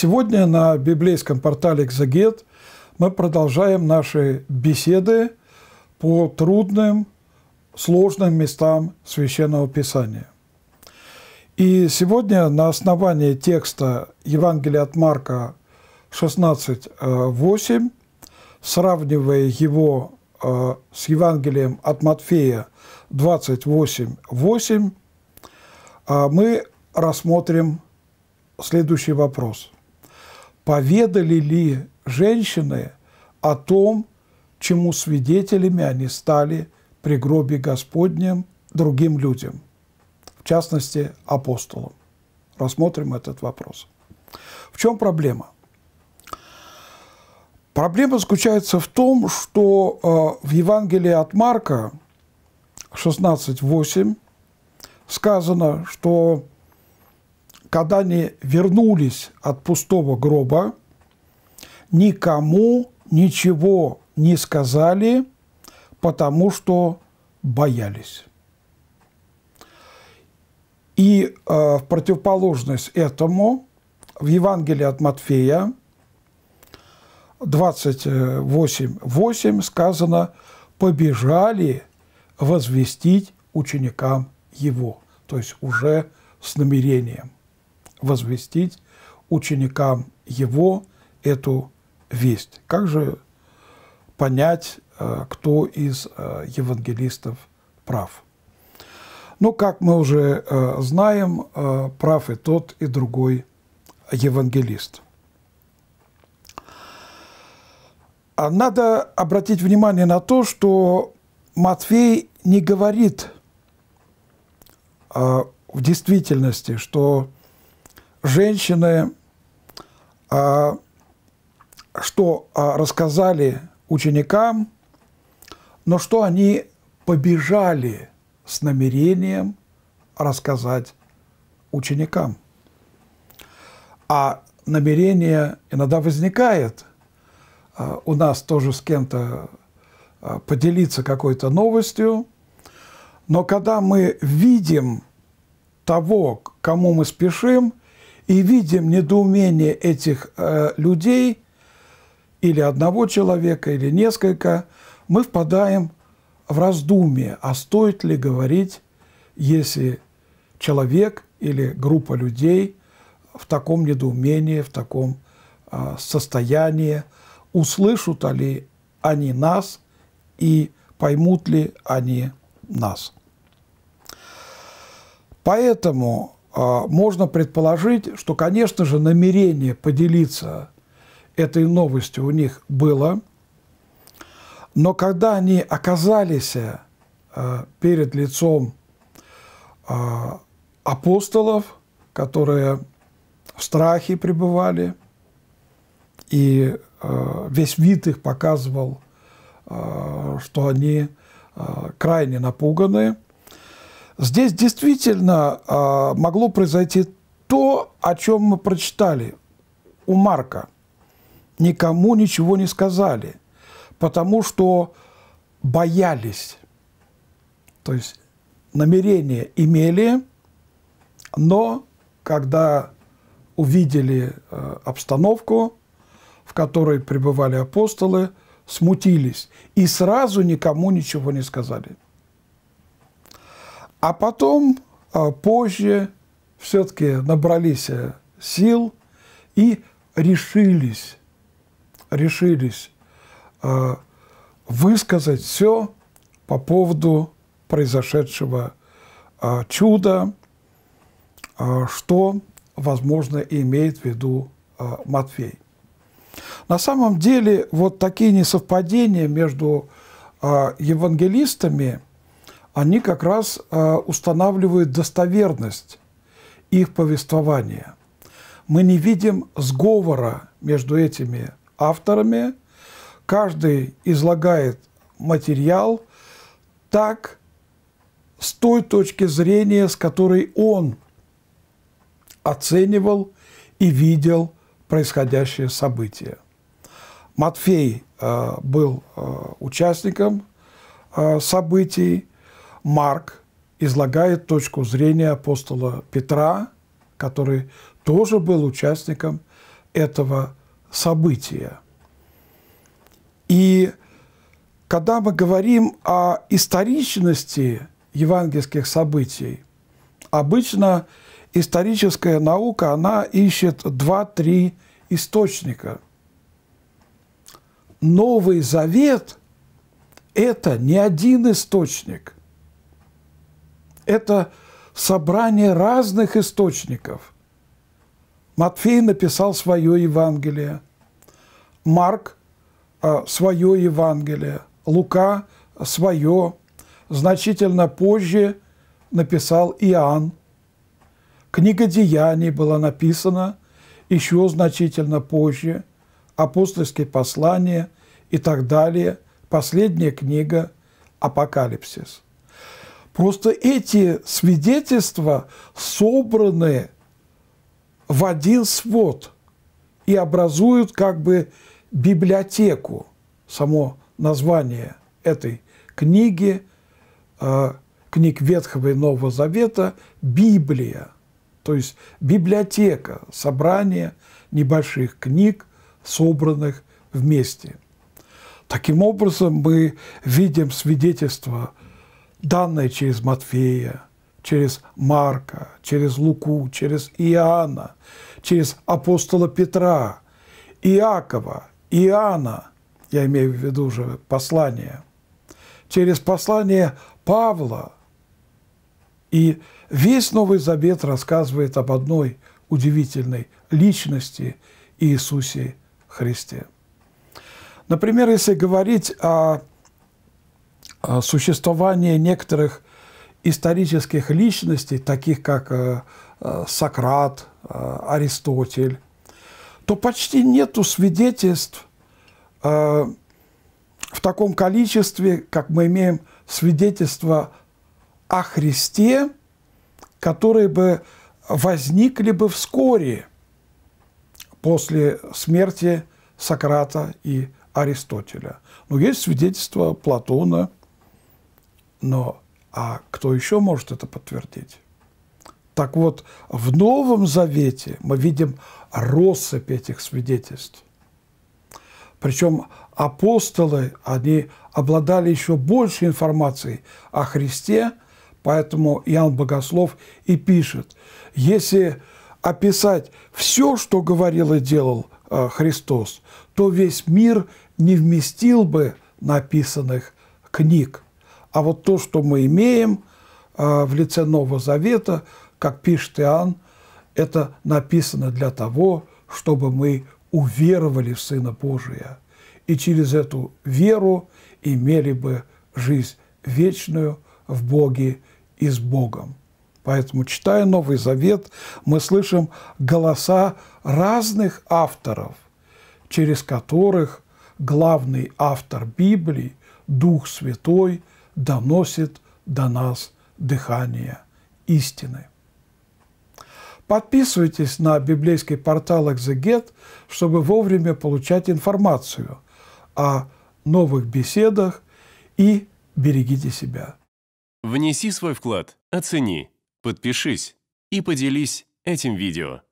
Сегодня на библейском портале «Экзагет» мы продолжаем наши беседы по трудным, сложным местам Священного Писания. И сегодня на основании текста Евангелия от Марка 16.8, э, сравнивая его э, с Евангелием от Матфея 28.8, э, мы рассмотрим следующий вопрос – поведали ли женщины о том, чему свидетелями они стали при гробе Господнем другим людям, в частности, апостолам. Рассмотрим этот вопрос. В чем проблема? Проблема заключается в том, что э, в Евангелии от Марка 16.8 сказано, что когда они вернулись от пустого гроба, никому ничего не сказали, потому что боялись. И э, в противоположность этому в Евангелии от Матфея 28.8 сказано «побежали возвестить ученикам его», то есть уже с намерением возвестить ученикам его эту весть. Как же понять, э, кто из э, евангелистов прав? Ну, как мы уже э, знаем, прав и тот, и другой евангелист. А надо обратить внимание на то, что Матфей не говорит в действительности, что женщины, а, что а, рассказали ученикам, но что они побежали с намерением рассказать ученикам. А намерение иногда возникает а, у нас тоже с кем-то поделиться какой-то новостью, но когда мы видим того, кому мы спешим – и видим недоумение этих э, людей, или одного человека, или несколько, мы впадаем в раздумие, а стоит ли говорить, если человек или группа людей в таком недоумении, в таком э, состоянии, услышат ли они нас и поймут ли они нас. Поэтому а, можно предположить, что, конечно же, намерение поделиться этой новостью у них было, но когда они оказались э, перед лицом а, апостолов, которые в страхе пребывали, и э, весь вид их показывал, э, что они крайне напуганы – Здесь действительно э, могло произойти то, о чем мы прочитали у Марка. Никому ничего не сказали, потому что боялись. То есть намерение имели, но когда увидели э, обстановку, в которой пребывали апостолы, смутились и сразу никому ничего не сказали. А потом, а, позже, все-таки набрались э, сил и решились, решились а, высказать все по поводу произошедшего а, чуда, что, возможно, имеет в виду Матвей. На самом деле вот такие несовпадения между евангелистами – они как раз э, устанавливают достоверность их повествования. Мы не видим сговора между этими авторами. Каждый излагает материал так, с той точки зрения, с которой он оценивал и видел происходящее событие. Матфей э, был э, участником э, событий, Марк излагает точку зрения апостола Петра, который тоже был участником этого события. И когда мы говорим о историчности евангельских событий, обычно историческая наука, она ищет два-три источника. Новый Завет – это не один источник – это собрание разных источников. Матфей написал свое Евангелие, Марк а, – свое Евангелие, Лука а, – свое. Значительно позже написал Иоанн. Книга Деяний была написана еще значительно позже, апостольские послания и так далее, последняя книга «Апокалипсис». Просто эти свидетельства собраны в один свод и образуют как бы библиотеку, само название этой книги, э, книг Ветхого и Нового Завета, Библия, то есть библиотека, собрание небольших книг, собранных вместе. Таким образом, мы видим свидетельство данное через Матфея, через Марка, через Луку, через Иоанна, через апостола Петра, Иакова, Иоанна, я имею в виду уже послание, через послание Павла. И весь Новый Завет рассказывает об одной удивительной личности Иисусе Христе. Например, если говорить о Э, существование некоторых исторических личностей, таких как э, э, Сократ, Аристотель, то почти нету свидетельств в таком количестве, как мы имеем свидетельства о Христе, которые бы возникли бы вскоре после смерти Сократа и Аристотеля. Но есть свидетельства Платона – но а кто еще может это подтвердить? Так вот, в Новом Завете мы видим россыпь этих свидетельств. Причем апостолы, они обладали еще больше информацией о Христе, поэтому Иоанн Богослов и пишет, если описать все, что говорил и делал э, Христос, то весь мир не вместил бы написанных книг. А вот то, что мы имеем а, в лице Нового Завета, как пишет Иоанн, это написано для того, чтобы мы уверовали в Сына Божия и через эту веру имели бы жизнь вечную в Боге и с Богом. Поэтому, читая Новый Завет, мы слышим голоса разных авторов, через которых главный автор Библии, Дух Святой – доносит до нас дыхание истины. Подписывайтесь на библейский портал «Экзегет», чтобы вовремя получать информацию о новых беседах и берегите себя. Внеси свой вклад, оцени, подпишись и поделись этим видео.